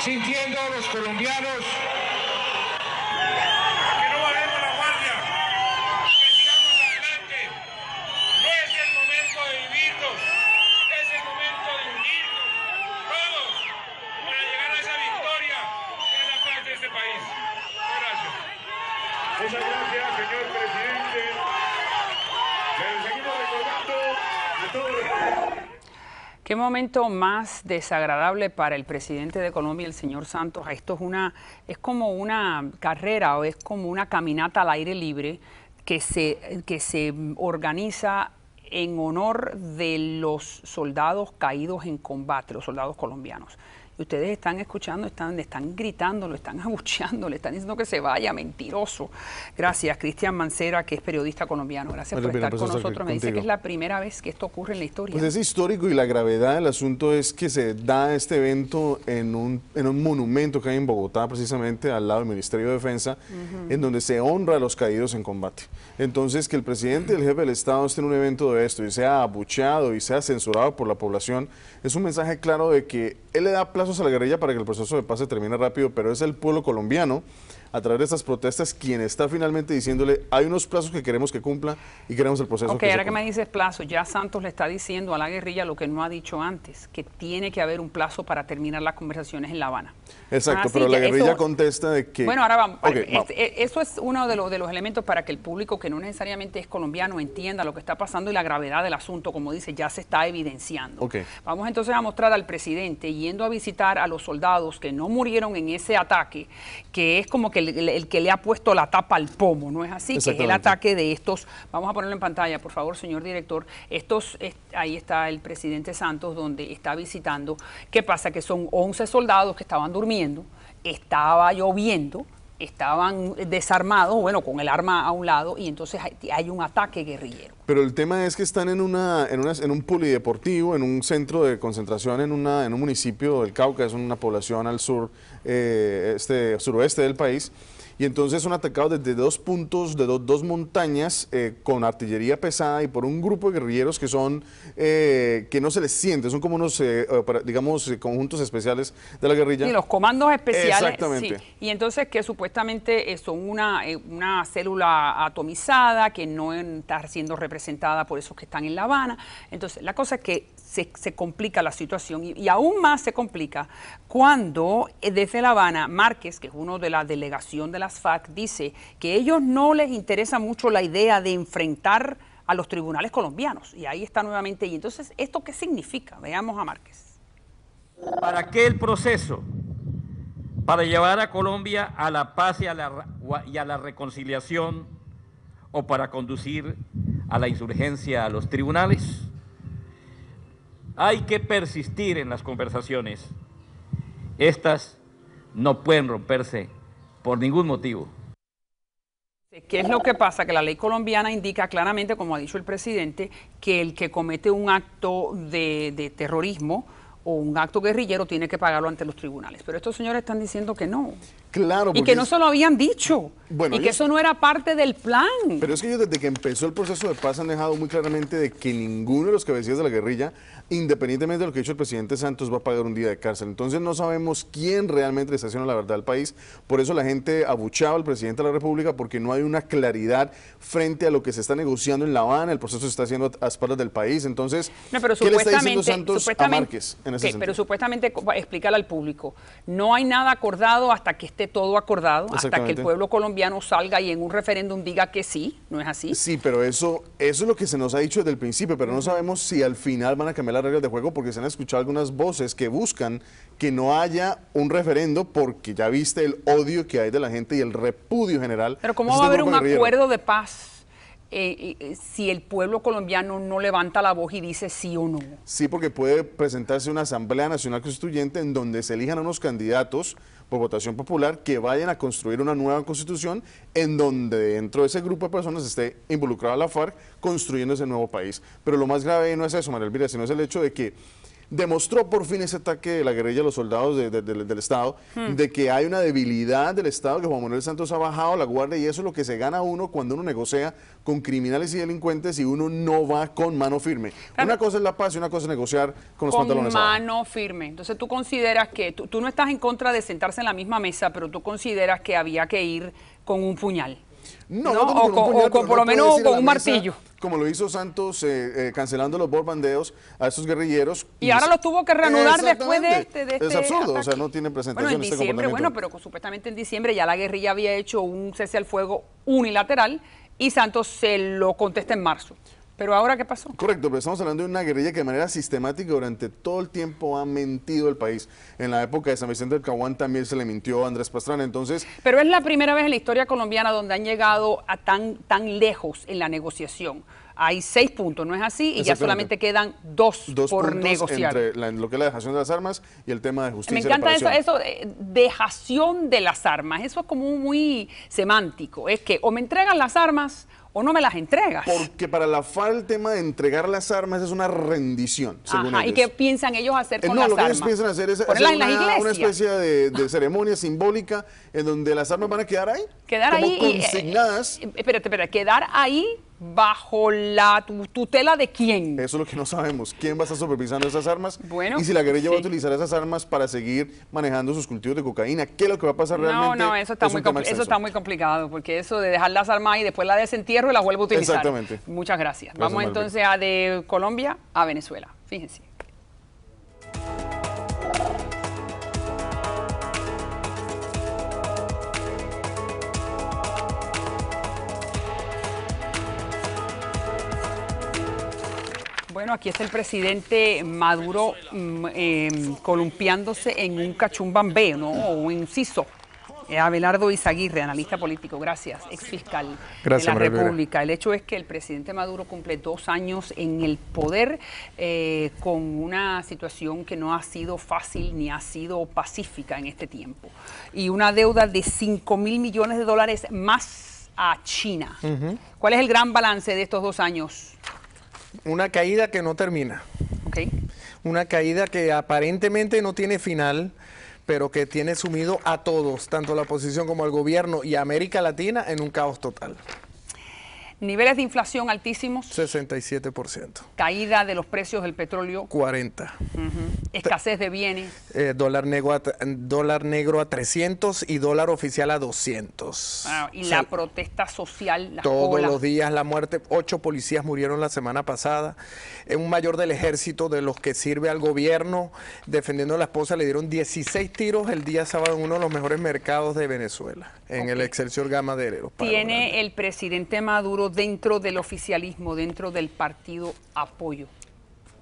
Sintiendo a los colombianos que no valemos la guardia, que sigamos adelante. No es el momento de vivirnos, es el momento de unirnos todos para llegar a esa victoria en la parte de este país. Muchas gracias. Muchas gracias, señor presidente. Seguimos recordando de todos los. Qué momento más desagradable para el presidente de Colombia, el señor Santos. Ah, esto es una, es como una carrera o es como una caminata al aire libre que se organiza en honor de los soldados caídos en combate, los soldados colombianos ustedes están escuchando, están, están gritando, lo están abucheando, le están diciendo que se vaya, mentiroso. Gracias, Cristian Mancera, que es periodista colombiano. Gracias por estar pues, con nosotros. Me dice que es la primera vez que esto ocurre en la historia. Pues es histórico y la gravedad del asunto es que se da este evento en un, en un monumento que hay en Bogotá, precisamente al lado del Ministerio de Defensa, en donde se honra a los caídos en combate. Entonces, que el presidente el jefe del Estado esté en un evento de esto y sea abucheado y sea censurado por la población, es un mensaje claro de que él le da plazo a la guerrilla para que el proceso de paz se termine rápido, pero es el pueblo colombiano a través de esas protestas quien está finalmente diciéndole hay unos plazos que queremos que cumpla y queremos el proceso. Ok, ahora que me dices plazo, ya Santos le está diciendo a la guerrilla lo que no ha dicho antes, que tiene que haber un plazo para terminar las conversaciones en La Habana. Exacto, ah, pero la guerrilla contesta de que... Bueno, ahora vamos. es, este, Eso es uno de los, de los elementos para que el público que no necesariamente es colombiano entienda lo que está pasando y la gravedad del asunto, como dice, ya se está evidenciando. Ok. Vamos entonces a mostrar al presidente yendo a visitar a los soldados que no murieron en ese ataque, que es como que el, que le ha puesto la tapa al pomo, ¿no es así? Que el ataque de estos, vamos a ponerlo en pantalla, por favor, señor director, estos, ahí está el presidente Santos donde está visitando, ¿qué pasa? Que son 11 soldados que estaban durmiendo, estaba lloviendo, estaban desarmados, bueno, con el arma a un lado, y entonces hay, un ataque guerrillero. Pero el tema es que están en, una, en, una, en un polideportivo, en un centro de concentración, en, una, en un municipio del Cauca, es una población al sur, eh, este, suroeste del país, y entonces son atacados desde dos puntos, de dos montañas, eh, con artillería pesada y por un grupo de guerrilleros que son, eh, que no se les siente, son como unos, eh, digamos, conjuntos especiales de la guerrilla. Y los comandos especiales. Y entonces que supuestamente son una, una célula atomizada que no está siendo representada por esos que están en La Habana. Entonces la cosa es que se, complica la situación y, aún más se complica cuando desde La Habana Márquez, que es uno de la delegación de la FAC dice que a ellos no les interesa mucho la idea de enfrentar a los tribunales colombianos. Y ahí está nuevamente. Y entonces, ¿esto qué significa? Veamos a Márquez. ¿Para qué el proceso? Para llevar a Colombia a la paz y la, y a la reconciliación o para conducir a la insurgencia a los tribunales. Hay que persistir en las conversaciones. Estas no pueden romperse por ningún motivo. ¿Qué es lo que pasa? Que la ley colombiana indica claramente, como ha dicho el presidente, que el que comete un acto de, de terrorismo, o un acto guerrillero tiene que pagarlo ante los tribunales. Pero estos señores están diciendo que no. Claro, y que no se lo habían dicho. y que eso no era parte del plan. Pero es que ellos desde que empezó el proceso de paz han dejado muy claramente de que ninguno de los cabecillas de la guerrilla, independientemente de lo que ha dicho el presidente Santos, va a pagar un día de cárcel. Entonces no sabemos quién realmente le está haciendo la verdad al país. Por eso la gente abuchaba al presidente de la República porque no hay una claridad frente a lo que se está negociando en La Habana, el proceso se está haciendo a, espaldas del país. Entonces, ¿qué le está Santos a Márquez en Pero supuestamente explicar al público, no hay nada acordado hasta que esté todo acordado hasta que el pueblo colombiano salga y en un referéndum diga que sí, ¿no es así? Sí, pero eso, eso es lo que se nos ha dicho desde el principio, pero no sabemos si al final van a cambiar las reglas de juego porque se han escuchado algunas voces que buscan que no haya un referendo porque ya viste el odio que hay de la gente y el repudio general. Pero ¿cómo va a haber un acuerdo de paz? Eh, eh, eh, si el pueblo colombiano no levanta la voz y dice sí o no. Sí, porque puede presentarse una Asamblea Nacional Constituyente en donde se elijan unos candidatos por votación popular, que vayan a construir una nueva constitución en donde dentro de ese grupo de personas esté involucrada la FARC construyendo ese nuevo país. Pero lo más grave no es eso, María Elvira, sino es el hecho de que demostró por fin ese ataque de la guerrilla a los soldados del Estado, hmm. de que hay una debilidad del Estado, que Juan Manuel Santos ha bajado la guardia y eso es lo que se gana uno cuando uno negocia con criminales y delincuentes y uno no va con mano firme. Una cosa es la paz y una cosa es negociar con los pantalones Con mano firme. Entonces tú consideras que, tú no estás en contra de sentarse en la misma mesa, pero tú consideras que había que ir con un puñal. No, o, con, por lo menos con un martillo. Como lo hizo Santos eh, eh, cancelando los bombardeos a esos guerrilleros. Y, ahora los tuvo que reanudar después de este, Es este absurdo, o sea, no tiene presentación. Bueno, en este diciembre, bueno, pero supuestamente en diciembre ya la guerrilla había hecho un cese al fuego unilateral y Santos se lo contesta en marzo. Pero ahora, ¿qué pasó? Correcto, pero estamos hablando de una guerrilla que de manera sistemática durante todo el tiempo ha mentido el país. En la época de San Vicente del Caguán también se le mintió a Andrés Pastrana, entonces... Pero es la primera vez en la historia colombiana donde han llegado a tan, tan lejos en la negociación hay seis puntos, ¿no es así? Y ya solamente quedan dos, dos por negociar. Entre lo que es la dejación de las armas y el tema de justicia. Me encanta eso, eso, eh, dejación de las armas. Eso es como muy semántico. Es que o me entregan las armas o no me las entregas. Porque para la FARC el tema de entregar las armas es una rendición, según Ajá, ellos. ¿Y qué piensan ellos hacer eh, con las armas? No, lo que ellos piensan hacer es una, especie de, ceremonia simbólica en donde las armas van a quedar ahí. Quedar ahí. Eh, consignadas. Y, espérate, espérate, quedar ahí ¿Bajo la tutela de quién? Eso es lo que no sabemos. ¿Quién va a estar supervisando esas armas? y si la guerrilla va a utilizar esas armas para seguir manejando sus cultivos de cocaína, ¿qué es lo que va a pasar realmente? No, no, eso está, muy, eso está muy complicado, porque eso de dejar las armas ahí, después la desentierro y las vuelvo a utilizar. Exactamente. Muchas gracias. Vamos entonces a de Colombia a Venezuela. Fíjense. Bueno, aquí está el presidente Maduro mm, em, columpiándose en un cachumbambé, ¿no? O un inciso. Eh, Abelardo Izaguirre, analista político, gracias, Ex fiscal de la República. El hecho es que el presidente Maduro cumple dos años en el poder eh, con una situación que no ha sido fácil ni ha sido pacífica en este tiempo. Y una deuda de 5 mil millones de dólares más a China. ¿Cuál es el gran balance de estos dos años? una caída que no termina. Una caída que aparentemente no tiene final, pero que tiene sumido a todos, tanto la oposición como el gobierno y América Latina, en un caos total. Niveles de inflación altísimos. 67%. Caída de los precios del petróleo. 40. Escasez de bienes. Eh, dólar, negro a, dólar negro a 300 y dólar oficial a 200. Ah, y la protesta social. todos los días la muerte. Ocho policías murieron la semana pasada. Eh, un mayor del ejército de los que sirve al gobierno defendiendo a la esposa le dieron 16 tiros el día sábado en uno de los mejores mercados de Venezuela, en el Excelsior Gama de Herero. Tiene el presidente Maduro dentro del oficialismo, dentro del partido, apoyo?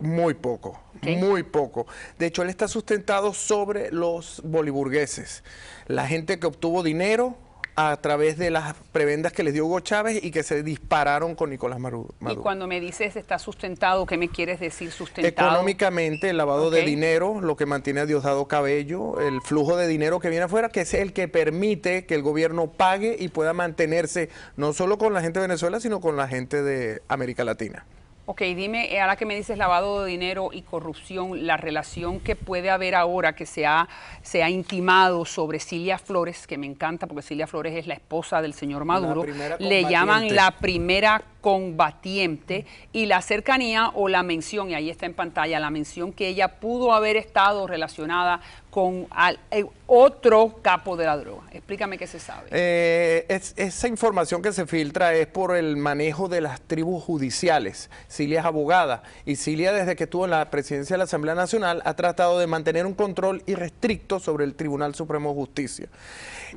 Muy poco, muy poco. De hecho, él está sustentado sobre los boliburgueses, la gente que obtuvo dinero a través de las prebendas que les dio Hugo Chávez y que se dispararon con Nicolás Maduro. Y cuando me dices está sustentado, ¿qué me quieres decir sustentado? Económicamente, el lavado de dinero, lo que mantiene a Diosdado Cabello, el flujo de dinero que viene afuera, que es el que permite que el gobierno pague y pueda mantenerse no solo con la gente de Venezuela, sino con la gente de América Latina. Ok, dime, eh, ahora que me dices lavado de dinero y corrupción, la relación que puede haber ahora que se ha, se ha intimado sobre Cilia Flores, que me encanta porque Cilia Flores es la esposa del señor Maduro, le llaman la primera combatiente y la cercanía o la mención, y ahí está en pantalla, la mención que ella pudo haber estado relacionada con eh, otro capo de la droga. Explícame qué se sabe. Eh, esa información que se filtra es por el manejo de las tribus judiciales. Cilia es abogada y Cilia desde que estuvo en la presidencia de la Asamblea Nacional ha tratado de mantener un control irrestricto sobre el Tribunal Supremo de Justicia.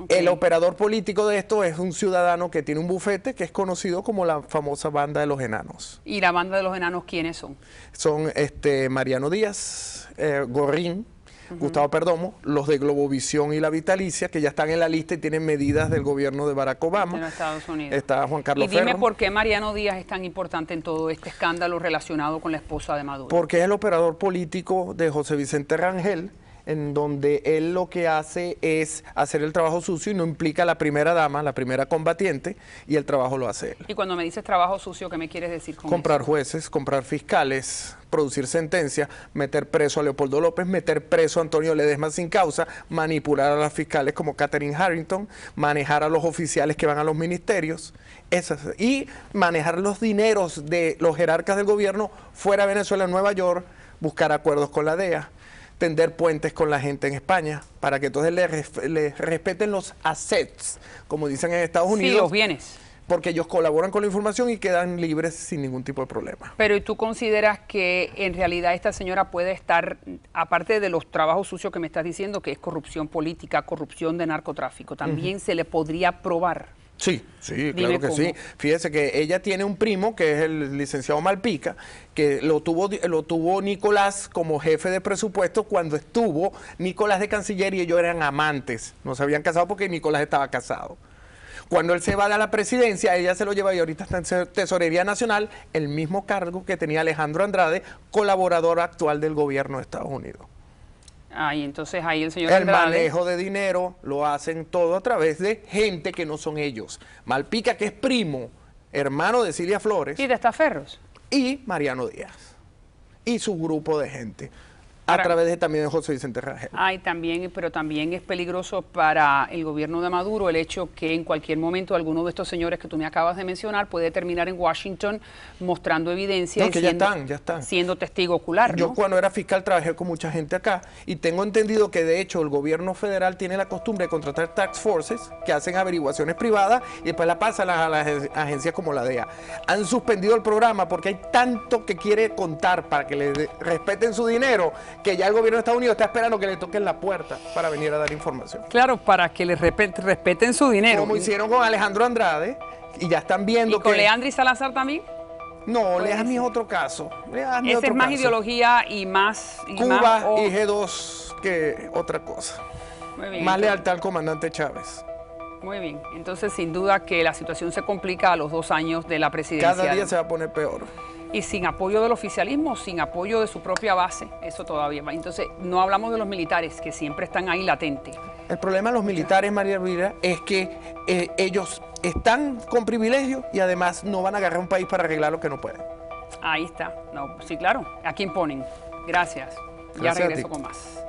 El operador político de esto es un ciudadano que tiene un bufete que es conocido como la famosa banda de los enanos. ¿Y la banda de los enanos quiénes son? Son este Mariano Díaz, eh, Gorrín, Gustavo Perdomo, los de Globovisión y La Vitalicia, que ya están en la lista y tienen medidas del gobierno de Barack Obama. En Estados Unidos. Está Juan Carlos Y dime por qué Mariano Díaz es tan importante en todo este escándalo relacionado con la esposa de Maduro. Porque es el operador político de José Vicente Rangel, en donde él lo que hace es hacer el trabajo sucio y no implica a la primera dama, la primera combatiente, y el trabajo lo hace él. Y cuando me dices trabajo sucio, ¿qué me quieres decir con Comprar jueces, comprar fiscales, producir sentencia, meter preso a Leopoldo López, meter preso a Antonio Ledesma sin causa, manipular a las fiscales como Catherine Harrington, manejar a los oficiales que van a los ministerios, esas, y manejar los dineros de los jerarcas del gobierno fuera de Venezuela, Nueva York, buscar acuerdos con la DEA tender puentes con la gente en España para que entonces les respeten los assets, como dicen en Estados Unidos. los bienes. Porque ellos colaboran con la información y quedan libres sin ningún tipo de problema. Pero ¿y tú consideras que en realidad esta señora puede estar, aparte de los trabajos sucios que me estás diciendo, que es corrupción política, corrupción de narcotráfico, también se le podría probar? Sí, sí, claro que sí. Fíjese que ella tiene un primo que es el licenciado Malpica, que lo tuvo, lo tuvo Nicolás como jefe de presupuesto cuando estuvo Nicolás de Canciller y ellos eran amantes. No se habían casado porque Nicolás estaba casado. Cuando él se va a la presidencia, ella se lo lleva y ahorita está en Tesorería Nacional, el mismo cargo que tenía Alejandro Andrade, colaborador actual del gobierno de Estados Unidos entonces ahí el señor El manejo de dinero lo hacen todo a través de gente que no son ellos. Malpica, que es primo, hermano de Cilia Flores. Y de Estaferros. Y Mariano Díaz. Y su grupo de gente a través de también de José Vicente Rangel. Ay, también, pero también es peligroso para el gobierno de Maduro el hecho que en cualquier momento alguno de estos señores que tú me acabas de mencionar puede terminar en Washington mostrando evidencia. ya están, ya están. Siendo testigo ocular. Yo cuando era fiscal trabajé con mucha gente acá y tengo entendido que de hecho el gobierno federal tiene la costumbre de contratar tax forces que hacen averiguaciones privadas y después la pasan a las, agencias como la DEA. Han suspendido el programa porque hay tanto que quiere contar para que le respeten su dinero que ya el gobierno de Estados Unidos está esperando que le toquen la puerta para venir a dar información. Claro, para que le respeten su dinero. Como hicieron con Alejandro Andrade y ya están viendo ¿Y con Leandro y Salazar también? No, Leandro es otro caso. es más ideología y más... Cuba y G2 que otra cosa. Muy bien, más lealtad al comandante Chávez. Muy bien, entonces sin duda que la situación se complica a los dos años de la presidencia. Cada día se va a poner peor y sin apoyo del oficialismo, sin apoyo de su propia base, eso todavía va. Entonces, no hablamos de los militares, que siempre están ahí latentes. El problema de los militares, María Luisa, es que eh, ellos están con privilegio y además no van a agarrar un país para arreglar lo que no pueden. Ahí está. sí, claro. ¿A quién ponen? Gracias ya regreso con más.